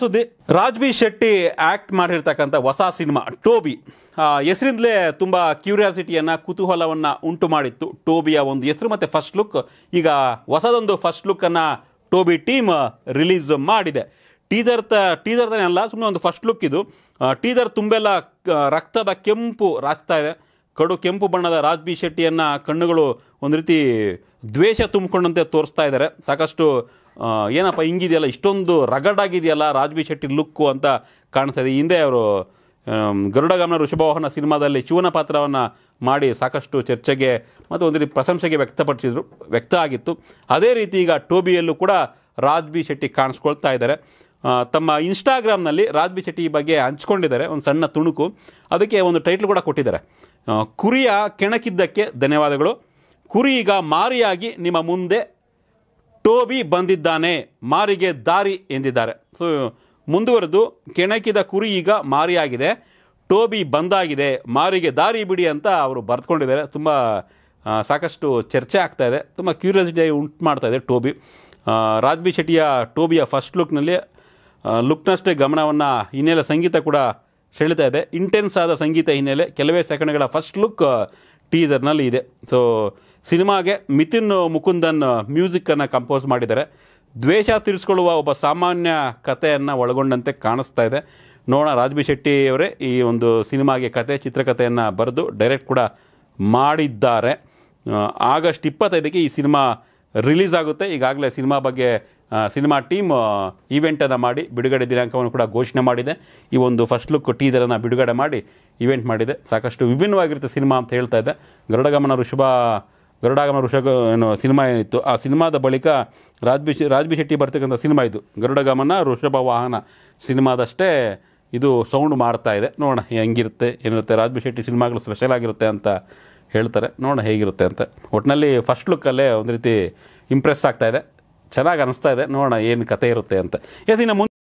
ಸುದ್ದಿ ರಾಜ್ಬಿ ಶೆಟ್ಟಿ ಆಕ್ಟ್ ಮಾಡಿರ್ತಕ್ಕಂಥ ಹೊಸ ಸಿನಿಮಾ ಟೋಬಿ ಹೆಸರಿಂದಲೇ ತುಂಬ ಕ್ಯೂರಿಯಾಸಿಟಿಯನ್ನು ಕುತೂಹಲವನ್ನು ಉಂಟು ಮಾಡಿತ್ತು ಟೋಬಿಯ ಒಂದು ಹೆಸರು ಮತ್ತು ಫಸ್ಟ್ ಲುಕ್ ಈಗ ಹೊಸದೊಂದು ಫಸ್ಟ್ ಲುಕ್ಕನ್ನು ಟೋಬಿ ಟೀಮ್ ರಿಲೀಸ್ ಮಾಡಿದೆ ಟೀಸರ್ ತ ಟೀಸರ್ ಅಲ್ಲ ಸುಮ್ಮನೆ ಒಂದು ಫಸ್ಟ್ ಲುಕ್ ಇದು ಟೀಸರ್ ತುಂಬೆಲ್ಲ ರಕ್ತದ ಕೆಂಪು ರಾಚ್ತಾ ಇದೆ ಕಡು ಕೆಂಪು ಬಣ್ಣದ ರಾಜ್ ಬಿ ಶೆಟ್ಟಿಯನ್ನು ಕಣ್ಣುಗಳು ಒಂದು ರೀತಿ ದ್ವೇಷ ತುಂಬಿಕೊಂಡಂತೆ ತೋರಿಸ್ತಾ ಇದ್ದಾರೆ ಸಾಕಷ್ಟು ಏನಪ್ಪ ಹಿಂಗಿದೆಯಲ್ಲ ಇಷ್ಟೊಂದು ರಗಡಾಗಿದೆಯಲ್ಲ ರಾಜ್ ಬಿ ಶೆಟ್ಟಿ ಲುಕ್ಕು ಅಂತ ಕಾಣಿಸ್ತಾ ಇದೆ ಹಿಂದೆ ಅವರು ಗರುಡಗಾಮನ ಋಷಭವಾಹನ ಸಿನಿಮಾದಲ್ಲಿ ಶಿವನ ಪಾತ್ರವನ್ನು ಮಾಡಿ ಸಾಕಷ್ಟು ಚರ್ಚೆಗೆ ಮತ್ತು ಒಂದು ರೀತಿ ಪ್ರಶಂಸೆಗೆ ವ್ಯಕ್ತಪಡಿಸಿದ್ರು ವ್ಯಕ್ತ ಆಗಿತ್ತು ಅದೇ ರೀತಿ ಈಗ ಟೋಬಿಯಲ್ಲೂ ಕೂಡ ರಾಜ್ ಬಿ ಶೆಟ್ಟಿ ಕಾಣಿಸ್ಕೊಳ್ತಾ ಇದ್ದಾರೆ ತಮ್ಮ ಇನ್ಸ್ಟಾಗ್ರಾಮ್ನಲ್ಲಿ ರಾಜ್ ಬಿ ಶೆಟ್ಟಿ ಬಗ್ಗೆ ಹಂಚ್ಕೊಂಡಿದ್ದಾರೆ ಒಂದು ಸಣ್ಣ ತುಣುಕು ಅದಕ್ಕೆ ಒಂದು ಟೈಟ್ಲ್ ಕೂಡ ಕೊಟ್ಟಿದ್ದಾರೆ ಕುರಿಯ ಕೆಣಕಿದ್ದಕ್ಕೆ ಧನ್ಯವಾದಗಳು ಕುರಿ ಈಗ ಮಾರಿಯಾಗಿ ನಿಮ್ಮ ಮುಂದೆ ಟೋಬಿ ಬಂದಿದ್ದಾನೆ ಮಾರಿಗೆ ದಾರಿ ಎಂದಿದ್ದಾರೆ ಸೊ ಮುಂದುವರೆದು ಕೆಣಕಿದ ಕುರಿ ಈಗ ಮಾರಿಯಾಗಿದೆ ಟೋಬಿ ಬಂದಾಗಿದೆ ಮಾರಿಗೆ ದಾರಿ ಬಿಡಿ ಅಂತ ಅವರು ಬರೆದುಕೊಂಡಿದ್ದಾರೆ ತುಂಬ ಸಾಕಷ್ಟು ಚರ್ಚೆ ಆಗ್ತಾ ಇದೆ ತುಂಬ ಕ್ಯೂರಿಯಾಸಿಟಿ ಉಂಟು ಮಾಡ್ತಾ ಇದೆ ಟೋಬಿ ರಾಜ್ಬಿ ಶೆಟ್ಟಿಯ ಟೋಬಿಯ ಫಸ್ಟ್ ಲುಕ್ನಲ್ಲಿ ಲುಕ್ನಷ್ಟೇ ಗಮನವನ್ನು ಇನ್ನೆಲ್ಲ ಸಂಗೀತ ಕೂಡ ಹೇಳ್ತಾ ಇದೆ ಇಂಟೆನ್ಸ್ ಆದ ಸಂಗೀತ ಹಿನ್ನೆಲೆ ಕೆಲವೇ ಸೆಕೆಂಡ್ಗಳ ಫಸ್ಟ್ ಲುಕ್ ಟೀಸರ್ನಲ್ಲಿ ಇದೆ ಸೊ ಸಿನಿಮಾಗೆ ಮಿಥುನ್ ಮುಕುಂದನ್ ಮ್ಯೂಸಿಕನ್ನು ಕಂಪೋಸ್ ಮಾಡಿದ್ದಾರೆ ದ್ವೇಷ ತೀರಿಸ್ಕೊಳ್ಳುವ ಒಬ್ಬ ಸಾಮಾನ್ಯ ಕಥೆಯನ್ನು ಒಳಗೊಂಡಂತೆ ಕಾಣಿಸ್ತಾ ಇದೆ ನೋಡೋಣ ರಾಜ್ಬಿ ಶೆಟ್ಟಿ ಅವರೇ ಈ ಒಂದು ಸಿನಿಮಾಗೆ ಕತೆ ಚಿತ್ರಕಥೆಯನ್ನು ಬರೆದು ಡೈರೆಕ್ಟ್ ಕೂಡ ಮಾಡಿದ್ದಾರೆ ಆಗಸ್ಟ್ ಇಪ್ಪತ್ತೈದಕ್ಕೆ ಈ ಸಿನಿಮಾ ರಿಲೀಸ್ ಆಗುತ್ತೆ ಈಗಾಗಲೇ ಸಿನಿಮಾ ಬಗ್ಗೆ ಸಿನಿಮಾ ಟೀಮ್ ಈವೆಂಟನ್ನು ಮಾಡಿ ಬಿಡುಗಡೆ ದಿನಾಂಕವನ್ನು ಕೂಡ ಘೋಷಣೆ ಮಾಡಿದೆ ಈ ಒಂದು ಫಸ್ಟ್ ಲುಕ್ ಟೀಸರನ್ನು ಬಿಡುಗಡೆ ಮಾಡಿ ಈವೆಂಟ್ ಮಾಡಿದೆ ಸಾಕಷ್ಟು ವಿಭಿನ್ನವಾಗಿರುತ್ತೆ ಸಿನಿಮಾ ಅಂತ ಹೇಳ್ತಾ ಇದೆ ಗರುಡಗಮನ ಋಷಭ ಗರುಡಾಗಮನ ಋಷಭ ಏನು ಸಿನಿಮಾ ಏನಿತ್ತು ಆ ಸಿನಿಮಾದ ಬಳಿಕ ರಾಜ್ಬಿ ರಾಜ್ಬಿ ಶೆಟ್ಟಿ ಬರ್ತಕ್ಕಂಥ ಸಿನಿಮಾ ಇದು ಗರುಡಗಮನ ಋಷಭ ವಾಹನ ಸಿನಿಮಾದಷ್ಟೇ ಇದು ಸೌಂಡ್ ಮಾಡ್ತಾ ಇದೆ ನೋಡೋಣ ಹೆಂಗಿರುತ್ತೆ ಏನಿರುತ್ತೆ ರಾಜ್ಬಿ ಶೆಟ್ಟಿ ಸಿನಿಮಾಗಳು ಸ್ಪೆಷಲ್ ಆಗಿರುತ್ತೆ ಅಂತ ಹೇಳ್ತಾರೆ ನೋಡೋಣ ಹೇಗಿರುತ್ತೆ ಅಂತ ಒಟ್ಟಿನಲ್ಲಿ ಫಸ್ಟ್ ಲುಕ್ಕಲ್ಲೇ ಒಂದು ರೀತಿ ಇಂಪ್ರೆಸ್ ಆಗ್ತಾಯಿದೆ ಚೆನ್ನಾಗಿ ಅನಿಸ್ತಾ ಇದೆ ನೋಡೋಣ ಏನು ಕತೆ ಇರುತ್ತೆ ಅಂತ ಎಸ್ ಇನ್ನು